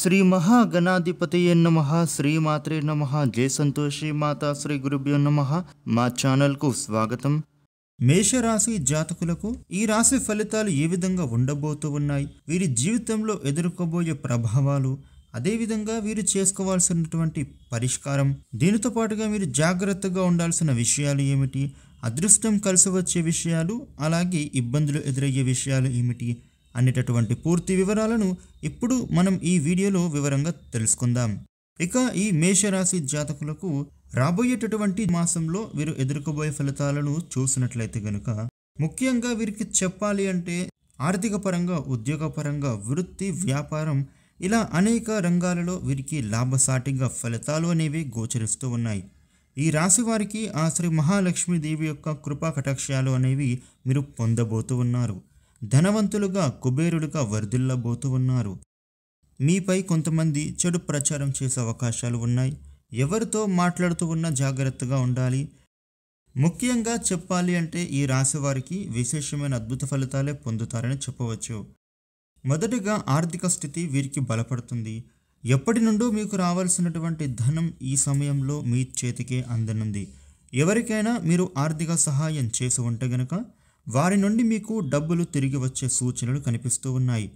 శ్రీ మహాగణాధిపతయ నమ శ్రీమాత్రే నమ జయ సంతోషి మాతా శ్రీ గురుభ్యో నమ మా ఛానల్కు స్వాగతం మేషరాశి జాతకులకు ఈ రాశి ఫలితాలు ఏ విధంగా ఉండబోతూ ఉన్నాయి వీరి జీవితంలో ఎదుర్కోబోయే ప్రభావాలు అదేవిధంగా వీరు చేసుకోవాల్సినటువంటి పరిష్కారం దీనితో పాటుగా మీరు జాగ్రత్తగా ఉండాల్సిన విషయాలు ఏమిటి అదృష్టం కలిసి వచ్చే విషయాలు అలాగే ఇబ్బందులు ఎదురయ్యే విషయాలు ఏమిటి అనేటటువంటి పూర్తి వివరాలను ఇప్పుడు మనం ఈ వీడియోలో వివరంగా తెలుసుకుందాం ఇక ఈ మేషరాశి జాతకులకు రాబోయేటటువంటి మాసంలో వీరు ఎదుర్కోబోయే ఫలితాలను చూసినట్లయితే గనుక ముఖ్యంగా వీరికి చెప్పాలి అంటే ఆర్థిక పరంగా ఉద్యోగపరంగా వృత్తి వ్యాపారం ఇలా అనేక రంగాలలో వీరికి లాభసాటిగా ఫలితాలు అనేవి గోచరిస్తూ ఉన్నాయి ఈ రాశి వారికి ఆ శ్రీ మహాలక్ష్మీదేవి యొక్క కృపా కటాక్షాలు అనేవి మీరు పొందబోతూ ఉన్నారు ధనవంతులుగా కుబేరుడుగా వర్ధిల్లబోతూ ఉన్నారు మీపై కొంతమంది చెడు ప్రచారం చేసే అవకాశాలు ఉన్నాయి ఎవరితో మాట్లాడుతూ ఉన్నా జాగ్రత్తగా ఉండాలి ముఖ్యంగా చెప్పాలి అంటే ఈ రాశి వారికి విశేషమైన అద్భుత ఫలితాలే పొందుతారని చెప్పవచ్చు మొదటిగా ఆర్థిక స్థితి వీరికి బలపడుతుంది ఎప్పటి నుండో మీకు రావాల్సినటువంటి ధనం ఈ సమయంలో మీ చేతికే అందనుంది ఎవరికైనా మీరు ఆర్థిక సహాయం చేసి ఉంటే గనక వారి నుండి మీకు డబ్బులు తిరిగి వచ్చే సూచనలు కనిపిస్తూ ఉన్నాయి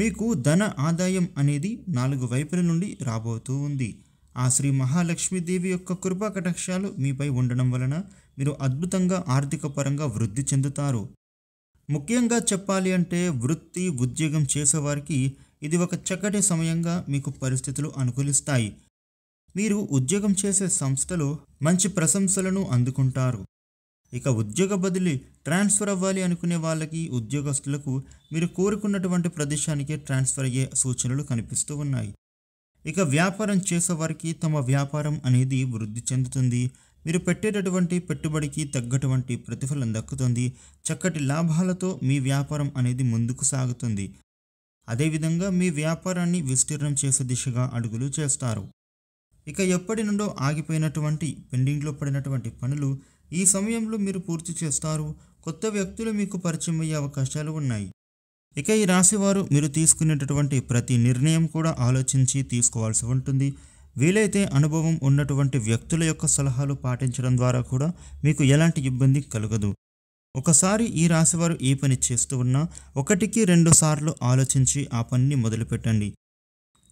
మీకు ధన ఆదాయం అనేది నాలుగు వైపుల నుండి రాబోతూ ఉంది ఆ శ్రీ మహాలక్ష్మీదేవి యొక్క కృపా కటాక్షాలు మీపై ఉండడం వలన మీరు అద్భుతంగా ఆర్థిక పరంగా వృద్ధి చెందుతారు ముఖ్యంగా చెప్పాలి అంటే వృత్తి ఉద్యోగం చేసేవారికి ఇది ఒక చక్కటి సమయంగా మీకు పరిస్థితులు అనుకూలిస్తాయి మీరు ఉద్యోగం చేసే సంస్థలో మంచి ప్రశంసలను అందుకుంటారు ఇక ఉద్యోగ బదిలీ ట్రాన్స్ఫర్ అవ్వాలి అనుకునే వాళ్ళకి ఉద్యోగస్తులకు మీరు కోరుకున్నటువంటి ప్రదేశానికి ట్రాన్స్ఫర్ అయ్యే సూచనలు కనిపిస్తూ ఉన్నాయి ఇక వ్యాపారం చేసేవారికి తమ వ్యాపారం అనేది వృద్ధి చెందుతుంది మీరు పెట్టేటటువంటి పెట్టుబడికి తగ్గటువంటి ప్రతిఫలం దక్కుతుంది చక్కటి లాభాలతో మీ వ్యాపారం అనేది ముందుకు సాగుతుంది అదేవిధంగా మీ వ్యాపారాన్ని విస్తీర్ణం చేసే దిశగా అడుగులు చేస్తారు ఇక ఎప్పటి నుండో ఆగిపోయినటువంటి పెండింగ్లో పడినటువంటి పనులు ఈ సమయంలో మీరు పూర్తి చేస్తారు కొత్త వ్యక్తులు మీకు పరిచయం అయ్యే అవకాశాలు ఉన్నాయి ఇక ఈ రాశివారు మీరు తీసుకునేటటువంటి ప్రతి నిర్ణయం కూడా ఆలోచించి తీసుకోవాల్సి ఉంటుంది వీలైతే అనుభవం ఉన్నటువంటి వ్యక్తుల యొక్క సలహాలు పాటించడం ద్వారా కూడా మీకు ఎలాంటి ఇబ్బంది కలగదు ఒకసారి ఈ రాశివారు ఏ పని చేస్తూ ఉన్నా ఒకటికి రెండు సార్లు ఆలోచించి ఆ పనిని మొదలుపెట్టండి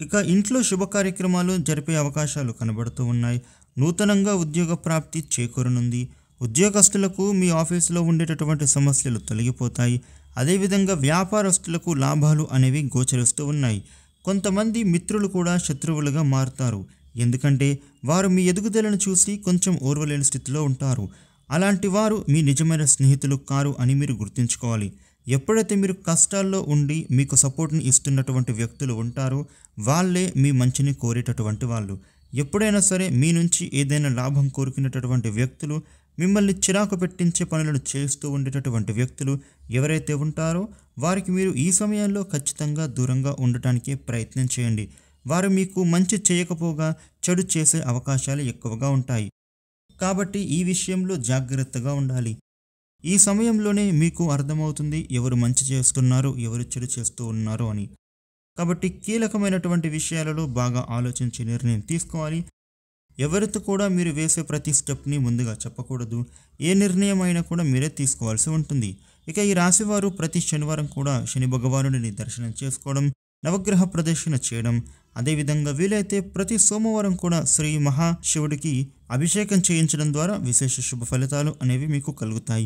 ఇక ఇంట్లో శుభ కార్యక్రమాలు జరిపే అవకాశాలు కనబడుతూ ఉన్నాయి నూతనంగా ఉద్యోగ ప్రాప్తి చేకూరనుంది ఉద్యోగస్తులకు మీ ఆఫీసులో ఉండేటటువంటి సమస్యలు తొలగిపోతాయి అదేవిధంగా వ్యాపారస్తులకు లాభాలు అనేవి గోచరిస్తూ ఉన్నాయి కొంతమంది మిత్రులు కూడా శత్రువులుగా మారుతారు ఎందుకంటే వారు మీ ఎదుగుదలను చూసి కొంచెం ఓర్వలేని స్థితిలో ఉంటారు అలాంటి వారు మీ నిజమైన స్నేహితులు కారు అని మీరు గుర్తుంచుకోవాలి ఎప్పుడైతే మీరు కష్టాల్లో ఉండి మీకు సపోర్ట్ని ఇస్తున్నటువంటి వ్యక్తులు ఉంటారో వాళ్ళే మీ మంచిని కోరేటటువంటి వాళ్ళు ఎప్పుడైనా సరే మీ నుంచి ఏదైనా లాభం కోరుకునేటటువంటి వ్యక్తులు మిమ్మల్ని చిరాకు పెట్టించే పనులను చేస్తూ ఉండేటటువంటి వ్యక్తులు ఎవరైతే ఉంటారో వారికి మీరు ఈ సమయంలో ఖచ్చితంగా దూరంగా ఉండటానికి ప్రయత్నం చేయండి వారు మీకు మంచి చేయకపోగా చెడు చేసే అవకాశాలు ఎక్కువగా ఉంటాయి కాబట్టి ఈ విషయంలో జాగ్రత్తగా ఉండాలి ఈ సమయంలోనే మీకు అర్థమవుతుంది ఎవరు మంచి చేస్తున్నారు ఎవరు చెడు చేస్తూ ఉన్నారు అని కాబట్టి కీలకమైనటువంటి విషయాలలో బాగా ఆలోచించి నిర్ణయం తీసుకోవాలి ఎవరితో కూడా మీరు వేసే ప్రతి స్టెప్ని ముందుగా చెప్పకూడదు ఏ నిర్ణయం అయినా కూడా మీరే తీసుకోవాల్సి ఉంటుంది ఇక ఈ రాశివారు ప్రతి శనివారం కూడా శని భగవానుడిని దర్శనం చేసుకోవడం నవగ్రహ ప్రదర్శన చేయడం అదేవిధంగా వీలైతే ప్రతి సోమవారం కూడా శ్రీ మహాశివుడికి అభిషేకం చేయించడం ద్వారా విశేష శుభ ఫలితాలు అనేవి మీకు కలుగుతాయి